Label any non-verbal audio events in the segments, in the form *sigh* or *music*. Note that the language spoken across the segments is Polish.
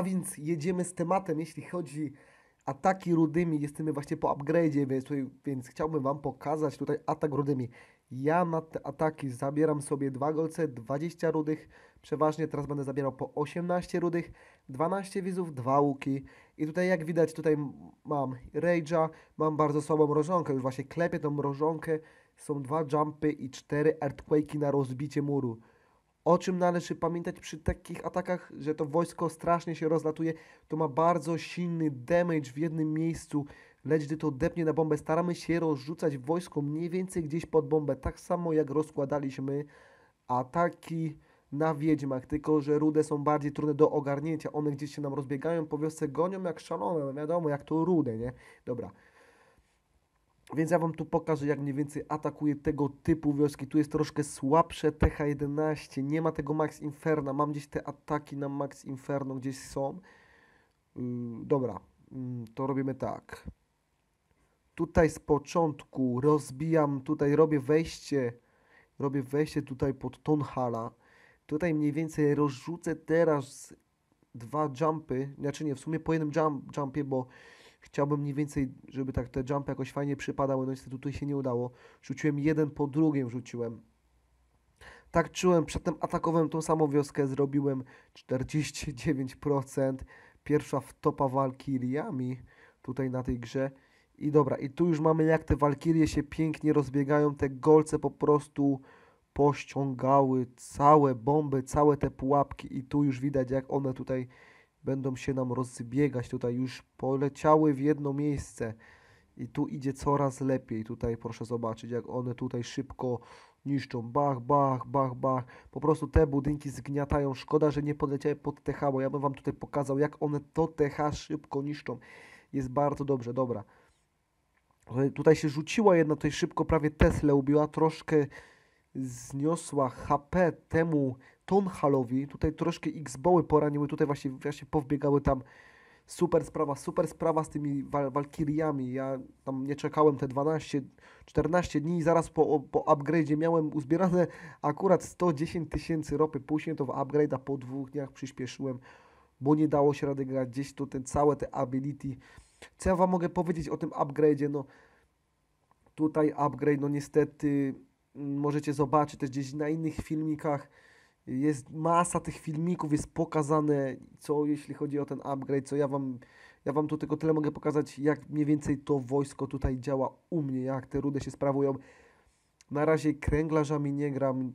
a więc jedziemy z tematem, jeśli chodzi ataki rudymi. Jesteśmy właśnie po upgrade'ie, więc, więc chciałbym Wam pokazać tutaj atak rudymi. Ja na te ataki zabieram sobie 2 golce, 20 rudych. Przeważnie teraz będę zabierał po 18 rudych, 12 wizów, 2 łuki. I tutaj jak widać, tutaj mam Rage'a, mam bardzo słabą mrożonkę. Już właśnie klepię tą mrożonkę. Są dwa jumpy i cztery earthquake'i na rozbicie muru. O czym należy pamiętać przy takich atakach, że to wojsko strasznie się rozlatuje, to ma bardzo silny damage w jednym miejscu, lecz gdy to depnie na bombę, staramy się rozrzucać wojsko mniej więcej gdzieś pod bombę, tak samo jak rozkładaliśmy ataki na Wiedźmach, tylko że rude są bardziej trudne do ogarnięcia, one gdzieś się nam rozbiegają, po wiosce gonią jak szalone, no wiadomo, jak to rude, nie? Dobra, więc ja Wam tu pokażę, jak mniej więcej atakuje tego typu wioski. Tu jest troszkę słabsze TH11, nie ma tego Max Inferna. Mam gdzieś te ataki na Max Inferno, gdzieś są. Yy, dobra, yy, to robimy tak. Tutaj z początku rozbijam, tutaj robię wejście, robię wejście tutaj pod Tonhala. Tutaj mniej więcej rozrzucę teraz dwa jumpy, znaczy nie, w sumie po jednym jump, jumpie, bo Chciałbym mniej więcej, żeby tak te jumpy jakoś fajnie przypadały, no niestety tutaj się nie udało. Rzuciłem jeden po drugim, rzuciłem. Tak czułem, przedtem atakowałem tą samą wioskę, zrobiłem 49%. Pierwsza wtopa walkiriami tutaj na tej grze. I dobra, i tu już mamy jak te walkirie się pięknie rozbiegają, te golce po prostu pościągały całe bomby, całe te pułapki i tu już widać jak one tutaj będą się nam rozbiegać. Tutaj już poleciały w jedno miejsce i tu idzie coraz lepiej. Tutaj proszę zobaczyć, jak one tutaj szybko niszczą. Bach, bach, bach, bach. Po prostu te budynki zgniatają. Szkoda, że nie podleciały pod TH, bo ja bym Wam tutaj pokazał, jak one to TH szybko niszczą. Jest bardzo dobrze, dobra. Tutaj się rzuciła jedna, tutaj szybko prawie Tesla ubiła, troszkę zniosła HP temu Halowi Tutaj troszkę X-boły poraniły, tutaj właśnie, właśnie powbiegały tam. Super sprawa, super sprawa z tymi wal walkiriami. Ja tam nie czekałem te 12, 14 dni i zaraz po, po upgrade'zie miałem uzbierane akurat 110 tysięcy ropy. Później to w upgrade'a po dwóch dniach przyspieszyłem, bo nie dało się rady grać. Gdzieś to ten, całe te ability. Co ja Wam mogę powiedzieć o tym upgrade'ie No, tutaj upgrade, no niestety mm, możecie zobaczyć też gdzieś na innych filmikach. Jest masa tych filmików, jest pokazane, co jeśli chodzi o ten upgrade, co ja wam, ja wam tu tylko tyle mogę pokazać, jak mniej więcej to wojsko tutaj działa u mnie, jak te rudy się sprawują. Na razie kręglarzami nie gram,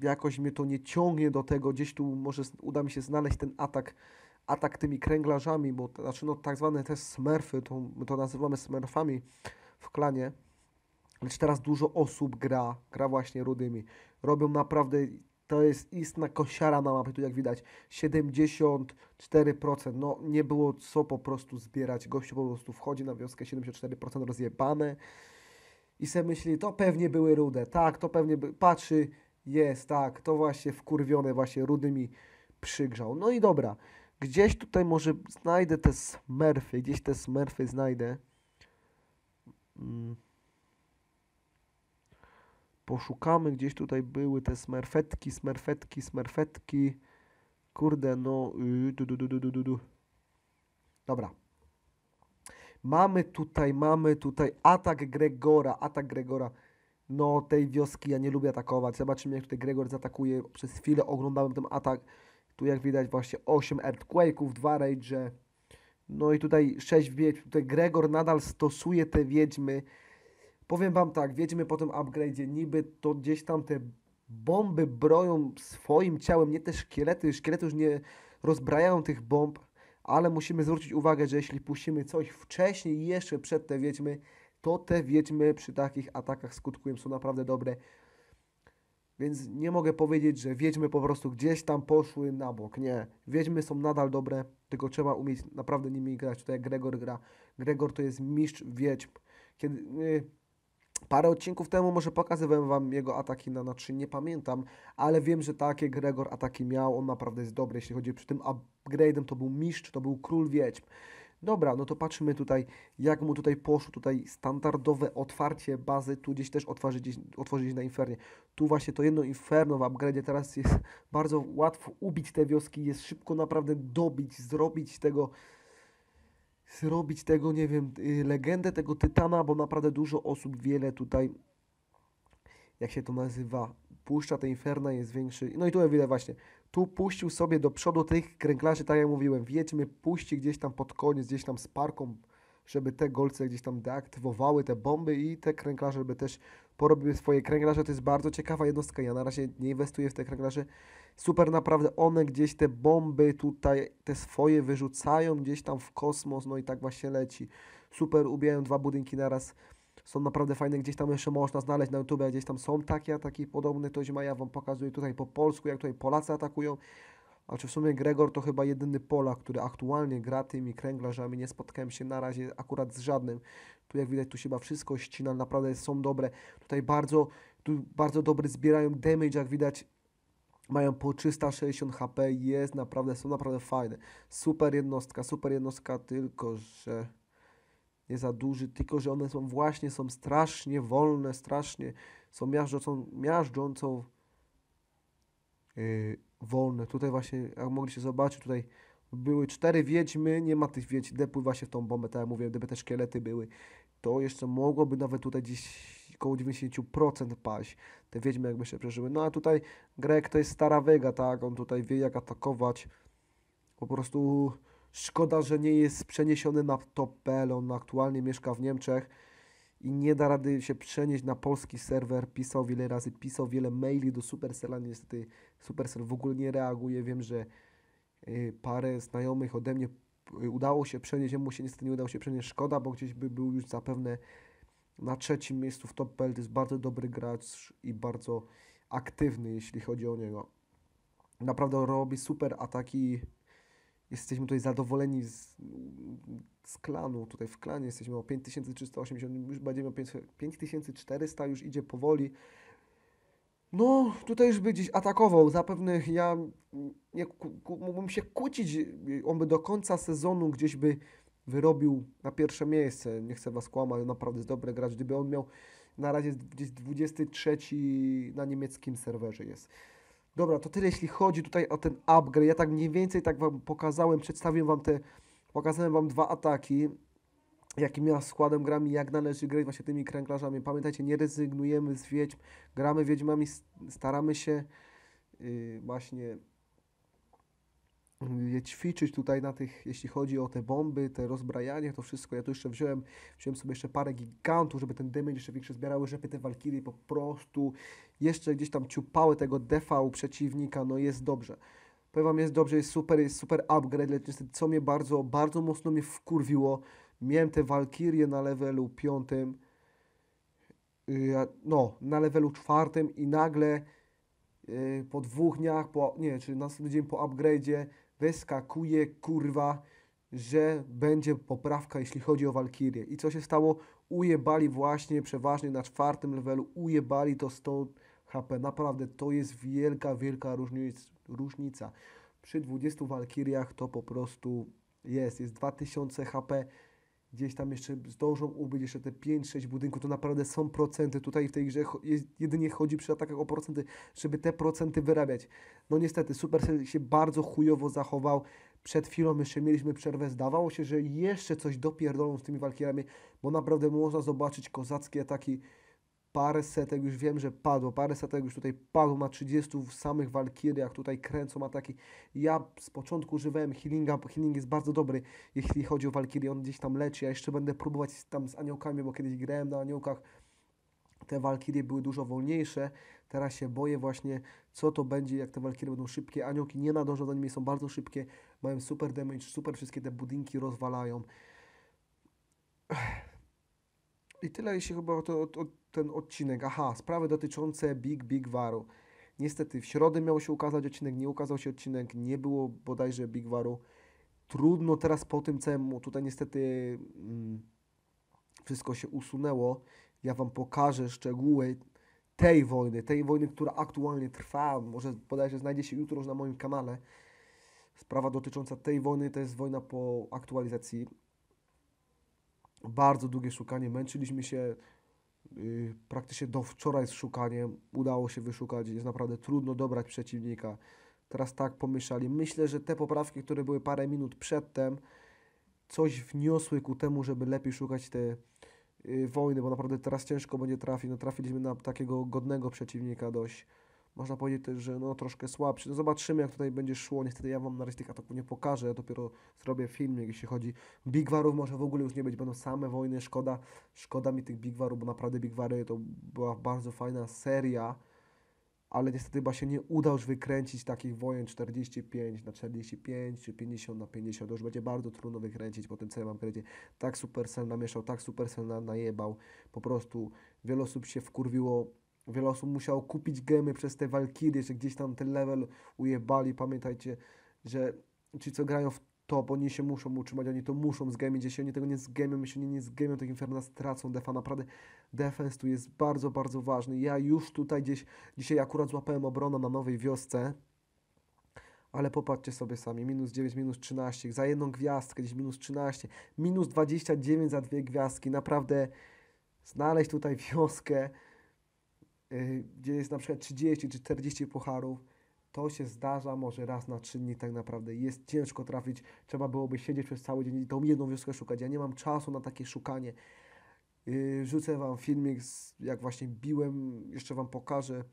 jakoś mnie to nie ciągnie do tego, gdzieś tu może uda mi się znaleźć ten atak, atak tymi kręglarzami, bo to, znaczy no tak zwane te smurfy, to, my to nazywamy smurfami w klanie, lecz teraz dużo osób gra, gra właśnie rudymi. Robią naprawdę to jest istna kosiara na mapie, tu jak widać 74%. No nie było co po prostu zbierać. Gościu po prostu wchodzi na wioskę 74% rozjebane i se myśli, to pewnie były rude. Tak, to pewnie by... patrzy, jest, tak, to właśnie wkurwione właśnie rudymi przygrzał. No i dobra, gdzieś tutaj może znajdę te smurfy, gdzieś te smurfy znajdę. Mm. Poszukamy, gdzieś tutaj były te smerfetki, smerfetki, smerfetki. Kurde, no... Y, du, du, du, du, du, du. Dobra. Mamy tutaj, mamy tutaj atak Gregora, atak Gregora. No, tej wioski ja nie lubię atakować. Zobaczymy, jak tutaj Gregor zaatakuje. Przez chwilę oglądałem ten atak. Tu jak widać właśnie 8 Earthquake'ów, 2 rage. No i tutaj 6 wiedźm. Tutaj Gregor nadal stosuje te wiedźmy. Powiem wam tak, wiedźmy po tym upgrade'zie, niby to gdzieś tam te bomby broją swoim ciałem, nie te szkielety, szkielety już nie rozbrajają tych bomb, ale musimy zwrócić uwagę, że jeśli puścimy coś wcześniej, jeszcze przed te wiedźmy, to te wiedźmy przy takich atakach skutkują, są naprawdę dobre. Więc nie mogę powiedzieć, że wiedźmy po prostu gdzieś tam poszły na bok. Nie, wiedźmy są nadal dobre, tylko trzeba umieć naprawdę nimi grać. Tutaj Gregor gra. Gregor to jest mistrz wiedźm. Kiedy... Yy, Parę odcinków temu może pokazywałem Wam jego ataki na naczyń, nie pamiętam, ale wiem, że takie Gregor ataki miał, on naprawdę jest dobry, jeśli chodzi przy tym upgrade'em, to był mistrz, to był król wiedźm. Dobra, no to patrzymy tutaj, jak mu tutaj poszło, tutaj standardowe otwarcie bazy, tu gdzieś też otworzyć gdzieś, gdzieś na Infernie. Tu właśnie to jedno Inferno w upgrade'ie, teraz jest bardzo łatwo ubić te wioski, jest szybko naprawdę dobić, zrobić tego zrobić tego, nie wiem, y, legendę tego tytana, bo naprawdę dużo osób, wiele tutaj, jak się to nazywa, puszcza te inferna, jest większy. No i tu widać właśnie, tu puścił sobie do przodu tych kręglarzy, tak jak mówiłem, wiecie, puści gdzieś tam pod koniec, gdzieś tam z parką, żeby te golce gdzieś tam deaktywowały te bomby i te kręglarze, żeby też porobiły swoje kręglarze. To jest bardzo ciekawa jednostka. Ja na razie nie inwestuję w te kręglarze. Super naprawdę one gdzieś te bomby tutaj, te swoje wyrzucają gdzieś tam w kosmos, no i tak właśnie leci. Super, ubijają dwa budynki naraz. Są naprawdę fajne, gdzieś tam jeszcze można znaleźć na YouTube, gdzieś tam są takie takie podobne, to Zima ja Wam pokazuję tutaj po polsku, jak tutaj Polacy atakują. A czy w sumie Gregor to chyba jedyny Polak, który aktualnie gra tymi kręglarzami. Nie spotkałem się na razie akurat z żadnym. Tu jak widać, tu się chyba wszystko ścina. Naprawdę są dobre. Tutaj bardzo, tu bardzo dobre zbierają damage, jak widać. Mają po 360 HP, jest naprawdę, są naprawdę fajne. Super jednostka, super jednostka, tylko że nie za duży, tylko że one są właśnie, są strasznie wolne, strasznie, są miażdżącą, miażdżącą yy, wolne. Tutaj właśnie, jak mogliście zobaczyć, tutaj były cztery wiedźmy, nie ma tych wiedź, depływa się w tą bombę, tak jak mówię, gdyby te szkielety były, to jeszcze mogłoby nawet tutaj gdzieś około 90% paść, te wiedźmy jakby się przeżyły. No a tutaj Greg to jest stara Vega, tak, on tutaj wie jak atakować, po prostu szkoda, że nie jest przeniesiony na topel on aktualnie mieszka w Niemczech, i nie da rady się przenieść na polski serwer. Pisał wiele razy, pisał wiele maili do Supercella, niestety Supercell w ogóle nie reaguje. Wiem, że y, parę znajomych ode mnie y, udało się przenieść, jemu się niestety nie udało się przenieść, szkoda, bo gdzieś by był już zapewne na trzecim miejscu w top PL. To jest bardzo dobry gracz i bardzo aktywny, jeśli chodzi o niego. Naprawdę robi super ataki jesteśmy tutaj zadowoleni z, z klanu, tutaj w klanie jesteśmy o 5380, już będziemy o 5400, już idzie powoli. No, tutaj już by gdzieś atakował. Zapewne ja nie, ku, mógłbym się kłócić. On by do końca sezonu gdzieś by wyrobił na pierwsze miejsce. Nie chcę was kłamać, naprawdę jest dobry gracz. Gdyby on miał na razie gdzieś 23 na niemieckim serwerze jest. Dobra, to tyle jeśli chodzi tutaj o ten upgrade. Ja tak mniej więcej tak Wam pokazałem, przedstawiłem Wam te, pokazałem Wam dwa ataki, jakim ja składem grami, jak należy grać właśnie tymi kręglarzami. Pamiętajcie, nie rezygnujemy z wiedźm, gramy wiedźmami, staramy się yy, właśnie ćwiczyć tutaj na tych, jeśli chodzi o te bomby, te rozbrajanie, to wszystko. Ja tu jeszcze wziąłem, wziąłem sobie jeszcze parę gigantów, żeby ten damage jeszcze większy zbierały, żeby te Valkyrie po prostu jeszcze gdzieś tam ciupały tego DV przeciwnika, no jest dobrze. Powiem wam, jest dobrze, jest super, jest super upgrade, lecz niestety co mnie bardzo, bardzo mocno mnie wkurwiło, miałem te Valkyrie na levelu piątym, yy, no, na levelu czwartym i nagle yy, po dwóch dniach, po, nie, czy następny dzień po upgrade'zie wyskakuje, kurwa, że będzie poprawka, jeśli chodzi o Walkirię. I co się stało? Ujebali właśnie przeważnie na czwartym levelu, ujebali to 100 HP. Naprawdę, to jest wielka, wielka różnic, różnica. Przy 20 Walkiriach to po prostu jest, jest 2000 HP gdzieś tam jeszcze zdążą ubyć jeszcze te 5-6 budynków, to naprawdę są procenty. Tutaj w tej grze jest, jedynie chodzi przy atakach o procenty, żeby te procenty wyrabiać. No niestety, Supercell się bardzo chujowo zachował. Przed chwilą jeszcze mieliśmy przerwę, zdawało się, że jeszcze coś dopierdolą z tymi walkierami, bo naprawdę można zobaczyć kozackie ataki Parę setek już wiem, że padło. Parę setek już tutaj padło ma 30 w samych Walkiriach. Tutaj kręcą ataki. Ja z początku używałem healinga, bo healing jest bardzo dobry, jeśli chodzi o walkiry, On gdzieś tam leczy. Ja jeszcze będę próbować tam z aniołkami, bo kiedyś grałem na aniołkach. Te walkiry były dużo wolniejsze. Teraz się boję właśnie, co to będzie, jak te walkiry będą szybkie. Aniołki nie nadążą za nimi, są bardzo szybkie. Mają super damage, super wszystkie te budynki rozwalają. I tyle, jeśli chyba o, to, o, o ten odcinek. Aha, sprawy dotyczące Big Big Waru. Niestety w środę miał się ukazać odcinek, nie ukazał się odcinek, nie było bodajże Big Waru. Trudno teraz po tym cemu, tutaj niestety mm, wszystko się usunęło. Ja Wam pokażę szczegóły tej wojny, tej wojny, która aktualnie trwa. Może bodajże znajdzie się jutro już na moim kanale. Sprawa dotycząca tej wojny to jest wojna po aktualizacji. Bardzo długie szukanie, męczyliśmy się Y, praktycznie do wczoraj z szukaniem udało się wyszukać. Jest naprawdę trudno dobrać przeciwnika. Teraz tak pomieszali. Myślę, że te poprawki, które były parę minut przedtem, coś wniosły ku temu, żeby lepiej szukać te y, wojny, bo naprawdę teraz ciężko będzie trafić. No, trafiliśmy na takiego godnego przeciwnika dość. Można powiedzieć też, że no, troszkę słabszy. No zobaczymy, jak tutaj będzie szło. Niestety ja Wam na razie tych ataków nie pokażę. Ja dopiero zrobię filmik, jeśli chodzi. Bigwarów może w ogóle już nie być. Będą same wojny. Szkoda, szkoda mi tych Bigwarów, bo naprawdę Bigwary to była bardzo fajna seria. Ale niestety chyba się nie uda już wykręcić takich wojen 45 na 45 czy 50 na 50. To już będzie bardzo trudno wykręcić po tym całym upgrade'cie. Tak Supercell namieszał, tak Supercell najebał. Po prostu wiele osób się wkurwiło Wiele osób musiało kupić gemy przez te Valkyrie, że gdzieś tam ten level ujebali. Pamiętajcie, że ci co grają w to, bo oni się muszą utrzymać, oni to muszą zgemić. Jeśli oni tego nie zgemią, jeśli oni nie zgemią, to Inferna stracą defa. Naprawdę defense tu jest bardzo, bardzo ważny. Ja już tutaj gdzieś, dzisiaj akurat złapałem obronę na nowej wiosce, ale popatrzcie sobie sami, minus 9, minus 13, za jedną gwiazdkę gdzieś minus 13, minus 29 za dwie gwiazdki, naprawdę znaleźć tutaj wioskę, Y, gdzie jest na przykład 30 czy 40 pucharów, to się zdarza może raz na trzy dni tak naprawdę. Jest ciężko trafić, trzeba byłoby siedzieć przez cały dzień i tą jedną wioskę szukać. Ja nie mam czasu na takie szukanie. Y, rzucę Wam filmik, z, jak właśnie biłem, jeszcze Wam pokażę.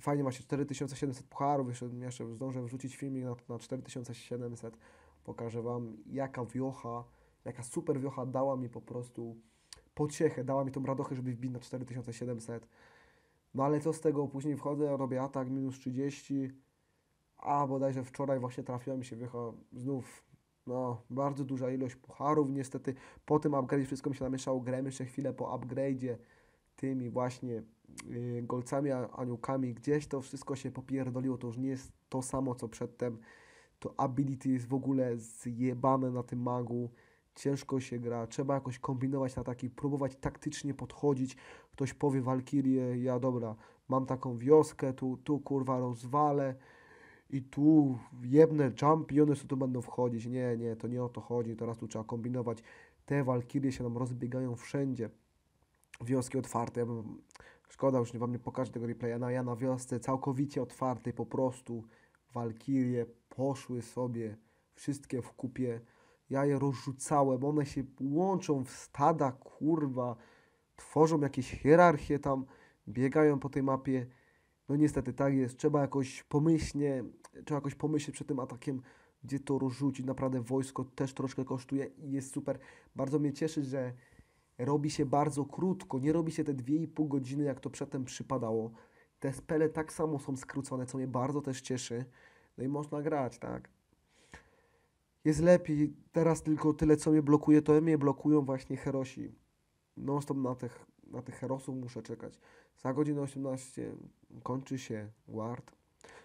Fajnie właśnie 4700 pucharów, jeszcze, jeszcze zdążę wrzucić filmik na, na 4700. Pokażę Wam jaka wiocha, jaka super wiocha dała mi po prostu pociechę, dała mi tą radochę, żeby wbić na 4700. No ale co z tego, później wchodzę, robię atak, minus 30, a bodajże wczoraj właśnie trafiła mi się wycho znów no, bardzo duża ilość pucharów. Niestety po tym upgrade wszystko mi się namieszało. Grałem jeszcze chwilę po upgrade'zie tymi właśnie yy, golcami, aniukami. Gdzieś to wszystko się popierdoliło. To już nie jest to samo, co przedtem. To ability jest w ogóle zjebane na tym magu ciężko się gra, trzeba jakoś kombinować na taki, próbować taktycznie podchodzić. Ktoś powie Walkirię, ja dobra, mam taką wioskę, tu, tu kurwa rozwalę i tu jedne jump i one tu będą wchodzić. Nie, nie, to nie o to chodzi, teraz tu trzeba kombinować. Te Walkirie się nam rozbiegają wszędzie. Wioski otwarte, ja bym... Szkoda, już wam nie pokażę tego replaya, no ja na wiosce całkowicie otwartej po prostu Walkirie poszły sobie wszystkie w kupie ja je rozrzucałem, one się łączą w stada, kurwa, tworzą jakieś hierarchie tam, biegają po tej mapie. No niestety tak jest, trzeba jakoś pomyślnie, trzeba jakoś pomyśleć przed tym atakiem, gdzie to rozrzucić. Naprawdę wojsko też troszkę kosztuje i jest super. Bardzo mnie cieszy, że robi się bardzo krótko, nie robi się te 2,5 godziny, jak to przedtem przypadało. Te spele tak samo są skrócone, co mnie bardzo też cieszy. No i można grać, tak jest lepiej. Teraz tylko tyle, co mnie blokuje, to mnie blokują właśnie herosi. no stop na tych, na tych herosów muszę czekać. Za godzinę 18 kończy się guard.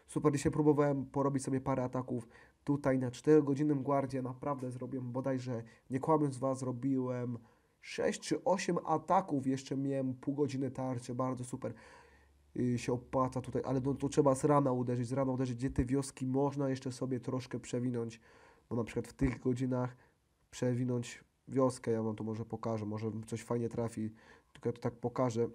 Super, dzisiaj próbowałem porobić sobie parę ataków. Tutaj na 4 godziny guardzie naprawdę zrobiłem, bodajże, nie kłamiąc Was, zrobiłem 6 czy 8 ataków. Jeszcze miałem pół godziny tarcie bardzo super yy, się opłaca tutaj, ale no, to trzeba z rana uderzyć, z rana uderzyć, gdzie te wioski można jeszcze sobie troszkę przewinąć bo na przykład w tych godzinach przewinąć wioskę, ja Wam to może pokażę, może coś fajnie trafi, tylko ja to tak pokażę,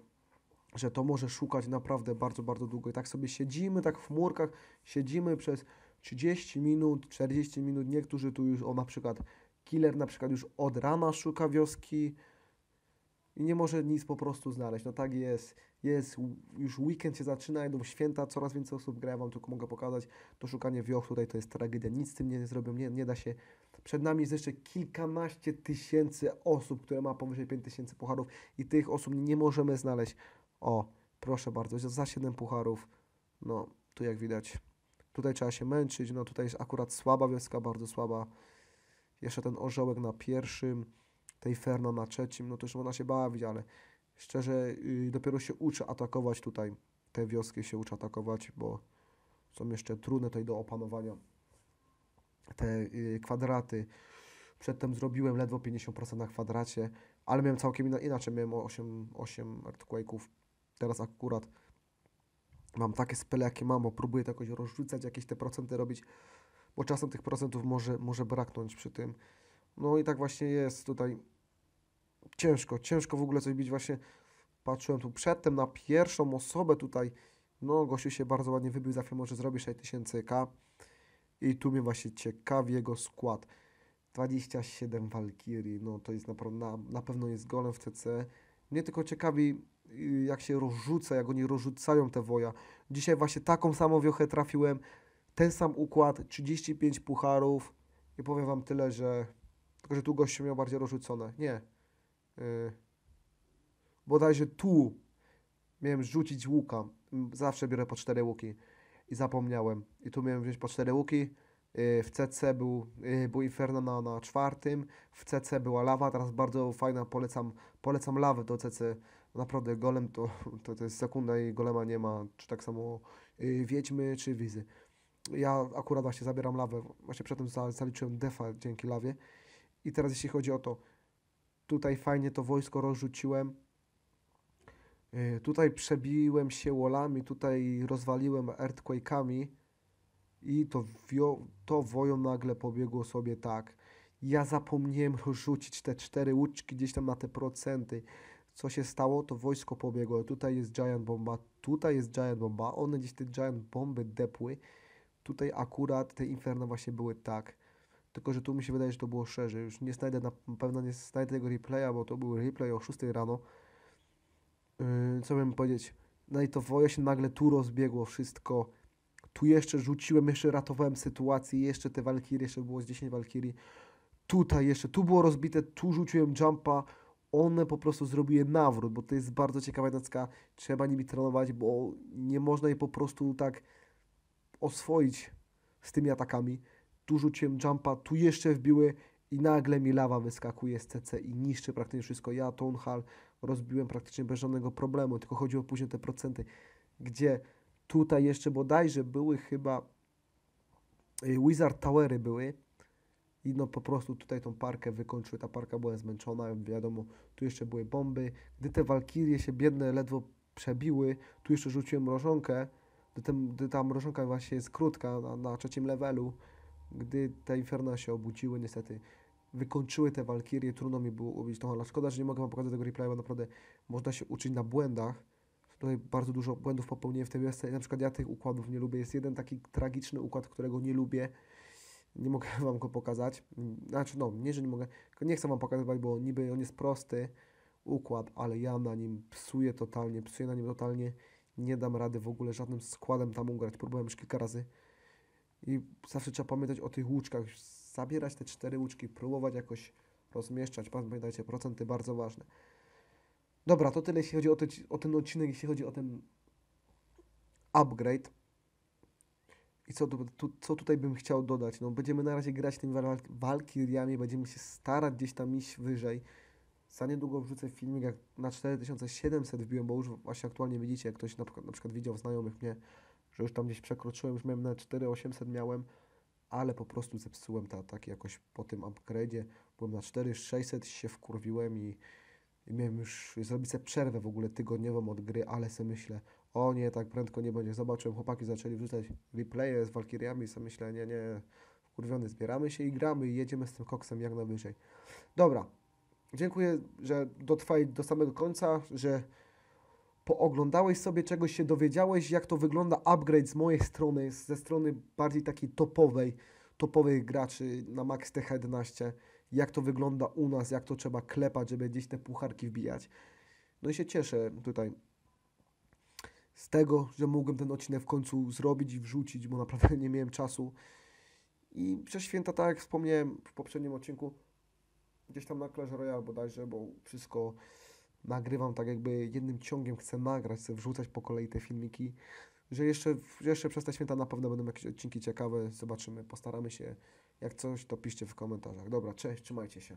że to może szukać naprawdę bardzo, bardzo długo. I tak sobie siedzimy, tak w murkach, siedzimy przez 30 minut, 40 minut, niektórzy tu już, o na przykład, killer na przykład już od rana szuka wioski, i nie może nic po prostu znaleźć. No tak jest, jest, już weekend się zaczyna, idą święta, coraz więcej osób gra, ja Wam tylko mogę pokazać, to szukanie wioch tutaj to jest tragedia, nic z tym nie zrobią, nie, nie da się. Przed nami jest jeszcze kilkanaście tysięcy osób, które ma powyżej 5 tysięcy pucharów i tych osób nie możemy znaleźć. O, proszę bardzo, za 7 pucharów, no tu jak widać, tutaj trzeba się męczyć, no tutaj jest akurat słaba wioska, bardzo słaba. Jeszcze ten orzełek na pierwszym tej Ferno na trzecim, no też można się bawić, ale szczerze yy, dopiero się uczy atakować tutaj. Te wioski się uczy atakować, bo są jeszcze trudne tutaj do opanowania. Te yy, kwadraty. Przedtem zrobiłem ledwo 50% na kwadracie, ale miałem całkiem inaczej. Miałem 8, 8 earthquake'ów. Teraz akurat mam takie spele, jakie mam, bo próbuję to jakoś rozrzucać, jakieś te procenty robić, bo czasem tych procentów może, może braknąć przy tym. No i tak właśnie jest tutaj ciężko, ciężko w ogóle coś bić. Właśnie patrzyłem tu przedtem na pierwszą osobę tutaj. No, gościu się bardzo ładnie wybił, za chwilę może zrobić 6000k. I tu mnie właśnie ciekawi jego skład. 27 Valkyrie, no to jest naprawdę, na, na pewno jest golem w CC. Mnie tylko ciekawi, y, jak się rozrzuca, jak oni rozrzucają te woja. Dzisiaj właśnie taką samą wiochę trafiłem, ten sam układ, 35 pucharów. I powiem wam tyle, że... Tylko, że tu gościu miał bardziej rozrzucone. Nie, E, bodajże tu miałem rzucić łuka. Zawsze biorę po cztery łuki i zapomniałem. I tu miałem wziąć po cztery łuki. E, w CC był, e, był Inferno na, na czwartym, w CC była lawa, teraz bardzo fajna, polecam, polecam lawę do CC. Naprawdę golem to, to, to jest sekunda i golema nie ma, czy tak samo Wiedźmy, czy Wizy. Ja akurat właśnie zabieram lawę, właśnie przedtem zaliczyłem defa dzięki lawie. I teraz jeśli chodzi o to, tutaj fajnie to wojsko rozrzuciłem, y, tutaj przebiłem się wallami, tutaj rozwaliłem earthquake'ami i to, wio, to woją nagle pobiegło sobie tak. Ja zapomniałem rzucić te cztery łuczki gdzieś tam na te procenty. Co się stało, to wojsko pobiegło. Tutaj jest giant bomba, tutaj jest giant bomba. One gdzieś te giant bomby depły. Tutaj akurat te inferno właśnie były tak. Tylko, że tu mi się wydaje, że to było szerzej. Już nie znajdę, na pewno nie znajdę tego replaya, bo to był replay o 6 rano. Yy, co bym powiedzieć? No i to woje się nagle tu rozbiegło wszystko. Tu jeszcze rzuciłem, jeszcze ratowałem sytuację, jeszcze te walkiry, jeszcze było z 10 walkiry Tutaj jeszcze, tu było rozbite, tu rzuciłem jumpa. One po prostu zrobiły nawrót, bo to jest bardzo ciekawa jednostka. Trzeba nimi trenować, bo nie można jej po prostu tak oswoić z tymi atakami tu rzuciłem jumpa, tu jeszcze wbiły i nagle mi lawa wyskakuje z CC i niszczy praktycznie wszystko. Ja Town Hall rozbiłem praktycznie bez żadnego problemu, tylko chodziło później o te procenty, gdzie tutaj jeszcze bodajże były chyba y, Wizard Towery były i no po prostu tutaj tą parkę wykończyły, ta parka była zmęczona, wiadomo, tu jeszcze były bomby. Gdy te Walkirie się biedne ledwo przebiły, tu jeszcze rzuciłem mrożonkę, gdy, ten, gdy ta mrożonka właśnie jest krótka na, na trzecim levelu, gdy te Inferna się obudziły, niestety wykończyły te Walkirie, trudno mi było ubić hala. Szkoda, że nie mogę Wam pokazać tego replaya, bo naprawdę można się uczyć na błędach. Tutaj bardzo dużo błędów popełniłem w tej wersji Na przykład ja tych układów nie lubię. Jest jeden taki tragiczny układ, którego nie lubię. Nie mogę *laughs* Wam go pokazać. Znaczy, no, nie, że nie mogę. Nie chcę Wam pokazywać, bo niby on jest prosty układ, ale ja na nim psuję totalnie, psuję na nim totalnie. Nie dam rady w ogóle żadnym składem tam ugrać. Próbowałem już kilka razy. I zawsze trzeba pamiętać o tych łuczkach. Zabierać te cztery łuczki, próbować jakoś rozmieszczać. Pamiętajcie, procenty bardzo ważne. Dobra, to tyle jeśli chodzi o, te, o ten odcinek, jeśli chodzi o ten upgrade. I co, tu, tu, co tutaj bym chciał dodać? No, będziemy na razie grać tymi walk walkiriami, będziemy się starać gdzieś tam iść wyżej. Za niedługo wrzucę filmik, jak na 4700 wbiłem, bo już właśnie aktualnie widzicie, jak ktoś na, na przykład widział znajomych mnie, że już tam gdzieś przekroczyłem, już miałem na 4800 miałem, ale po prostu zepsułem te ataki jakoś po tym upgrade'ie. Byłem na 4600, się wkurwiłem i, i miałem już zrobić sobie przerwę w ogóle tygodniową od gry, ale sobie myślę, o nie, tak prędko nie będzie. Zobaczyłem, chłopaki zaczęli wrzucać replaye z Walkiriami i sobie myślę, nie, nie, wkurwiony, zbieramy się i gramy i jedziemy z tym koksem jak najwyżej. Dobra, dziękuję, że dotrwałeś do samego końca, że pooglądałeś sobie czegoś, się dowiedziałeś, jak to wygląda upgrade z mojej strony, ze strony bardziej takiej topowej, topowych graczy na Max TH11, jak to wygląda u nas, jak to trzeba klepać, żeby gdzieś te pucharki wbijać. No i się cieszę tutaj z tego, że mogłem ten odcinek w końcu zrobić i wrzucić, bo naprawdę *laughs* nie miałem czasu. I przez święta, tak jak wspomniałem w poprzednim odcinku, gdzieś tam na Clash Royale bodajże, bo wszystko nagrywam tak jakby jednym ciągiem, chcę nagrać, chcę wrzucać po kolei te filmiki, że jeszcze, jeszcze przez te święta na pewno będą jakieś odcinki ciekawe, zobaczymy, postaramy się. Jak coś, to piszcie w komentarzach. Dobra, cześć, trzymajcie się.